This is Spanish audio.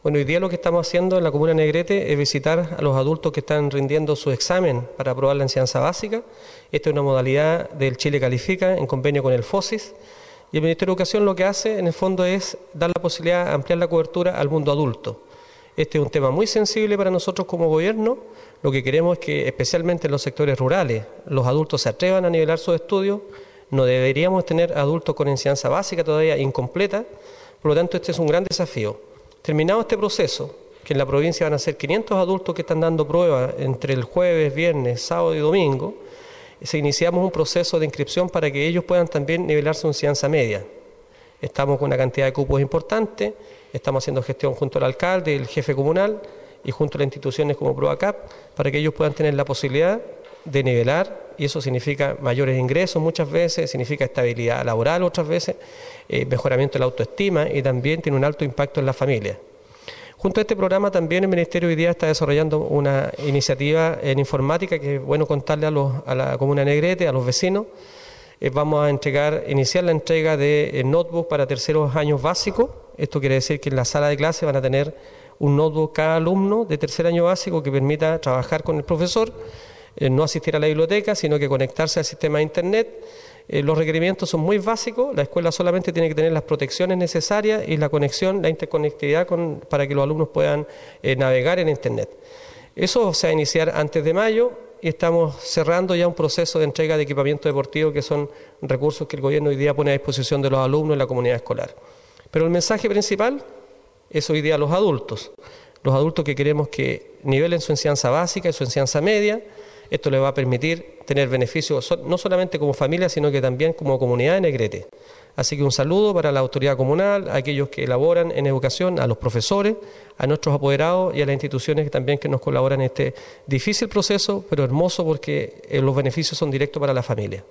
Bueno, hoy día lo que estamos haciendo en la comuna Negrete es visitar a los adultos que están rindiendo su examen para aprobar la enseñanza básica. Esta es una modalidad del Chile Califica en convenio con el FOSIS. Y el Ministerio de Educación lo que hace en el fondo es dar la posibilidad de ampliar la cobertura al mundo adulto. Este es un tema muy sensible para nosotros como gobierno. Lo que queremos es que, especialmente en los sectores rurales, los adultos se atrevan a nivelar sus estudios. No deberíamos tener adultos con enseñanza básica todavía incompleta. Por lo tanto, este es un gran desafío. Terminado este proceso, que en la provincia van a ser 500 adultos que están dando pruebas entre el jueves, viernes, sábado y domingo, se iniciamos un proceso de inscripción para que ellos puedan también nivelarse su enseñanza media. Estamos con una cantidad de cupos importante, estamos haciendo gestión junto al alcalde, el jefe comunal y junto a las instituciones como CAP para que ellos puedan tener la posibilidad de nivelar y eso significa mayores ingresos muchas veces, significa estabilidad laboral otras veces, eh, mejoramiento de la autoestima y también tiene un alto impacto en la familia. Junto a este programa también el Ministerio hoy día está desarrollando una iniciativa en informática que es bueno contarle a, los, a la comuna Negrete, a los vecinos. Eh, vamos a entregar, iniciar la entrega de eh, notebook para terceros años básicos. Esto quiere decir que en la sala de clase van a tener un notebook cada alumno de tercer año básico que permita trabajar con el profesor eh, no asistir a la biblioteca, sino que conectarse al sistema de Internet. Eh, los requerimientos son muy básicos, la escuela solamente tiene que tener las protecciones necesarias y la conexión, la interconectividad para que los alumnos puedan eh, navegar en Internet. Eso se va a iniciar antes de mayo y estamos cerrando ya un proceso de entrega de equipamiento deportivo, que son recursos que el gobierno hoy día pone a disposición de los alumnos y la comunidad escolar. Pero el mensaje principal es hoy día a los adultos los adultos que queremos que nivelen su enseñanza básica y su enseñanza media. Esto les va a permitir tener beneficios no solamente como familia, sino que también como comunidad en Negrete. Así que un saludo para la autoridad comunal, a aquellos que elaboran en educación, a los profesores, a nuestros apoderados y a las instituciones que también que nos colaboran en este difícil proceso, pero hermoso porque eh, los beneficios son directos para la familia.